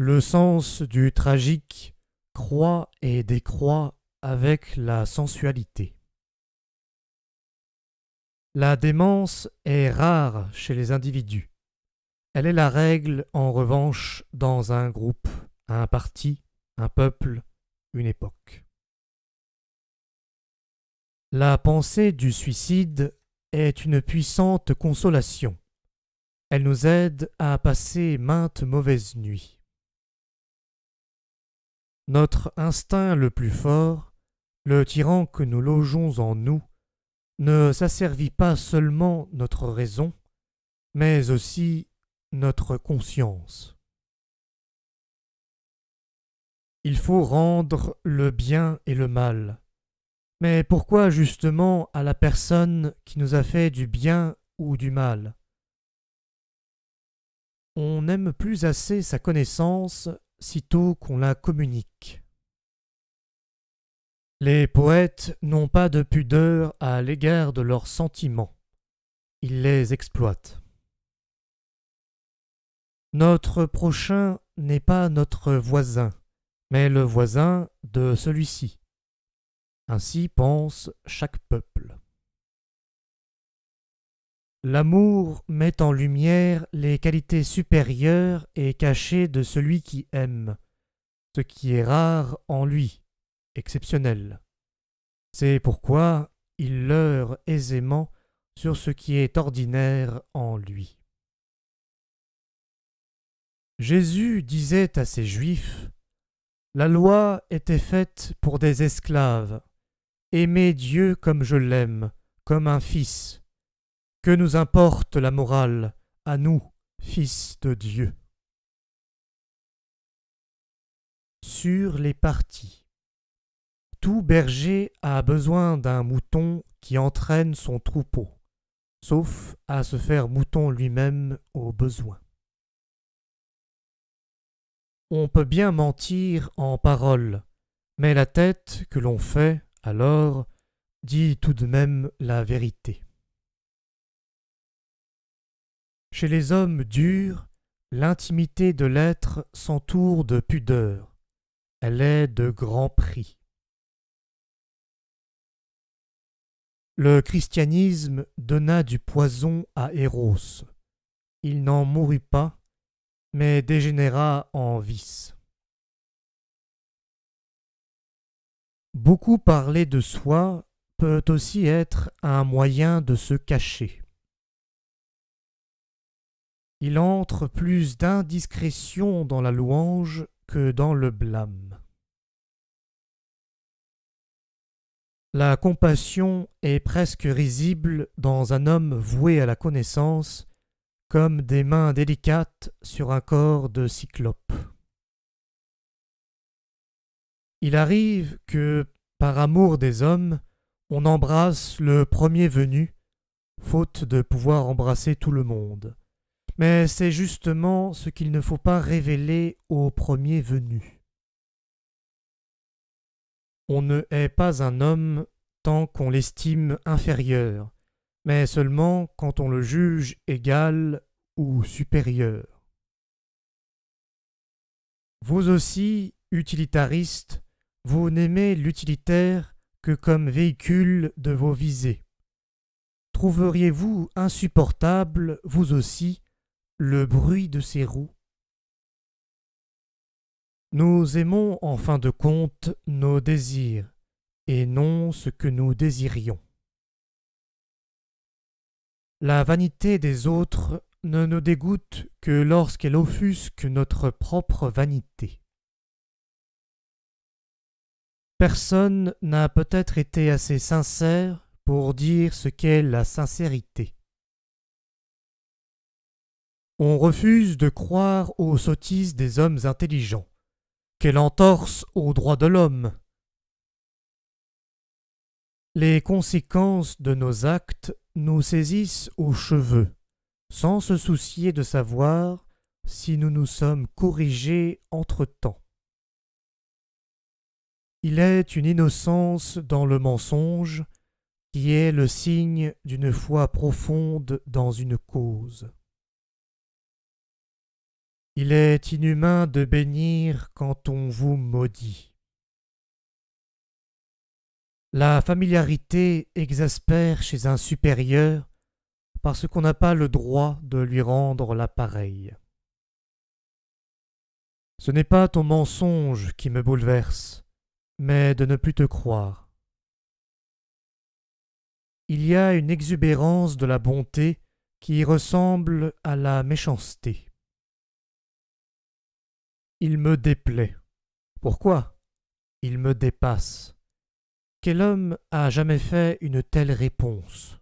Le sens du tragique croît et décroît avec la sensualité. La démence est rare chez les individus. Elle est la règle, en revanche, dans un groupe, un parti, un peuple, une époque. La pensée du suicide est une puissante consolation. Elle nous aide à passer maintes mauvaises nuits. Notre instinct le plus fort, le tyran que nous logeons en nous, ne s'asservit pas seulement notre raison, mais aussi notre conscience. Il faut rendre le bien et le mal. Mais pourquoi justement à la personne qui nous a fait du bien ou du mal On n'aime plus assez sa connaissance sitôt qu'on la communique. Les poètes n'ont pas de pudeur à l'égard de leurs sentiments. Ils les exploitent. Notre prochain n'est pas notre voisin, mais le voisin de celui-ci. Ainsi pense chaque peuple. L'amour met en lumière les qualités supérieures et cachées de celui qui aime, ce qui est rare en lui, exceptionnel. C'est pourquoi il leurre aisément sur ce qui est ordinaire en lui. Jésus disait à ses Juifs La loi était faite pour des esclaves. Aimez Dieu comme je l'aime, comme un fils. Que nous importe la morale, à nous, fils de Dieu Sur les parties. Tout berger a besoin d'un mouton qui entraîne son troupeau, sauf à se faire mouton lui-même au besoin. On peut bien mentir en paroles, mais la tête que l'on fait, alors, dit tout de même la vérité. Chez les hommes durs, l'intimité de l'être s'entoure de pudeur. Elle est de grand prix. Le christianisme donna du poison à Eros. Il n'en mourut pas, mais dégénéra en vice. Beaucoup parler de soi peut aussi être un moyen de se cacher. Il entre plus d'indiscrétion dans la louange que dans le blâme. La compassion est presque risible dans un homme voué à la connaissance, comme des mains délicates sur un corps de cyclope. Il arrive que, par amour des hommes, on embrasse le premier venu, faute de pouvoir embrasser tout le monde. Mais c'est justement ce qu'il ne faut pas révéler au premier venu. On ne hait pas un homme tant qu'on l'estime inférieur, mais seulement quand on le juge égal ou supérieur. Vous aussi, utilitaristes, vous n'aimez l'utilitaire que comme véhicule de vos visées. Trouveriez-vous insupportable, vous aussi, le bruit de ses roues. Nous aimons en fin de compte nos désirs et non ce que nous désirions. La vanité des autres ne nous dégoûte que lorsqu'elle offusque notre propre vanité. Personne n'a peut-être été assez sincère pour dire ce qu'est la sincérité. On refuse de croire aux sottises des hommes intelligents. Quelle entorse aux droits de l'homme Les conséquences de nos actes nous saisissent aux cheveux, sans se soucier de savoir si nous nous sommes corrigés entre-temps. Il est une innocence dans le mensonge qui est le signe d'une foi profonde dans une cause. Il est inhumain de bénir quand on vous maudit. La familiarité exaspère chez un supérieur parce qu'on n'a pas le droit de lui rendre l'appareil. Ce n'est pas ton mensonge qui me bouleverse, mais de ne plus te croire. Il y a une exubérance de la bonté qui ressemble à la méchanceté. Il me déplaît. Pourquoi Il me dépasse. Quel homme a jamais fait une telle réponse